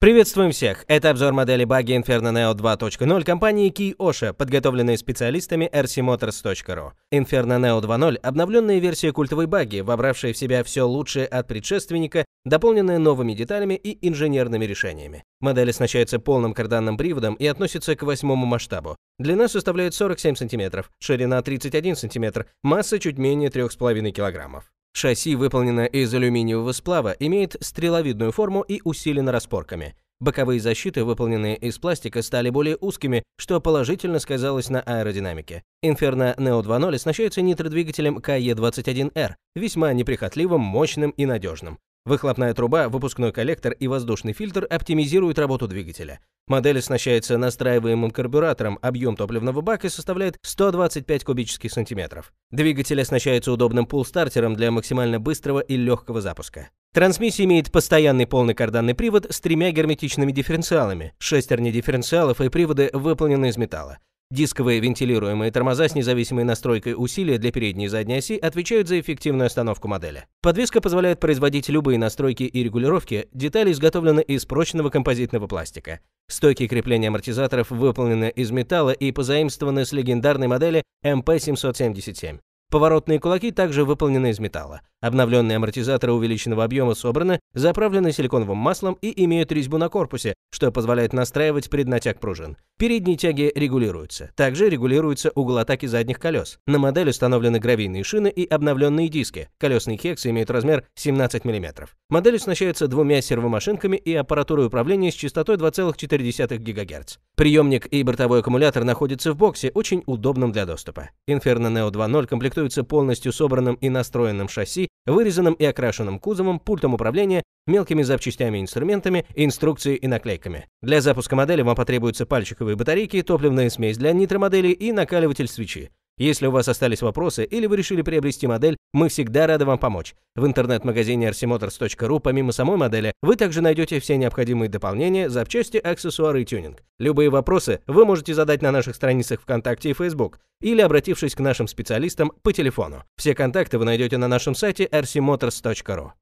Приветствуем всех! Это обзор модели баги Inferno Neo 2.0 компании KeyOsha, подготовленный специалистами rcmotors.ru. Inferno Neo 2.0 – обновленная версия культовой баги, вобравшая в себя все лучшее от предшественника, дополненная новыми деталями и инженерными решениями. Модель оснащается полным карданным приводом и относится к восьмому масштабу. Длина составляет 47 см, ширина 31 см, масса чуть менее 3,5 кг. Шасси выполнено из алюминиевого сплава, имеет стреловидную форму и усилено распорками. Боковые защиты, выполненные из пластика, стали более узкими, что положительно сказалось на аэродинамике. Inferno Neo 2.0 оснащается нитродвигателем KE21R, весьма неприхотливым, мощным и надежным. Выхлопная труба, выпускной коллектор и воздушный фильтр оптимизируют работу двигателя. Модель оснащается настраиваемым карбюратором, объем топливного бака составляет 125 кубических сантиметров. Двигатель оснащается удобным пул-стартером для максимально быстрого и легкого запуска. Трансмиссия имеет постоянный полный карданный привод с тремя герметичными дифференциалами, шестерни дифференциалов и приводы выполнены из металла. Дисковые вентилируемые тормоза с независимой настройкой усилия для передней и задней оси отвечают за эффективную остановку модели. Подвеска позволяет производить любые настройки и регулировки, детали изготовлены из прочного композитного пластика. Стойки крепления амортизаторов выполнены из металла и позаимствованы с легендарной модели MP777. Поворотные кулаки также выполнены из металла. Обновленные амортизаторы увеличенного объема собраны, заправлены силиконовым маслом и имеют резьбу на корпусе, что позволяет настраивать преднатяг пружин. Передние тяги регулируются. Также регулируется угол атаки задних колес. На модель установлены гравийные шины и обновленные диски. Колесные хексы имеют размер 17 мм. Модель оснащается двумя сервомашинками и аппаратурой управления с частотой 2,4 ГГц. Приемник и бортовой аккумулятор находятся в боксе, очень удобном для доступа. Inferno Neo 2.0 комплектуется полностью собранным и настроенным шасси вырезанным и окрашенным кузовом, пультом управления, мелкими запчастями и инструментами, инструкцией и наклейками. Для запуска модели вам потребуются пальчиковые батарейки, топливная смесь для нитромодели и накаливатель свечи. Если у вас остались вопросы или вы решили приобрести модель, мы всегда рады вам помочь. В интернет-магазине rcmotors.ru помимо самой модели вы также найдете все необходимые дополнения, запчасти, аксессуары и тюнинг. Любые вопросы вы можете задать на наших страницах ВКонтакте и Facebook или обратившись к нашим специалистам по телефону. Все контакты вы найдете на нашем сайте rcmotors.ru.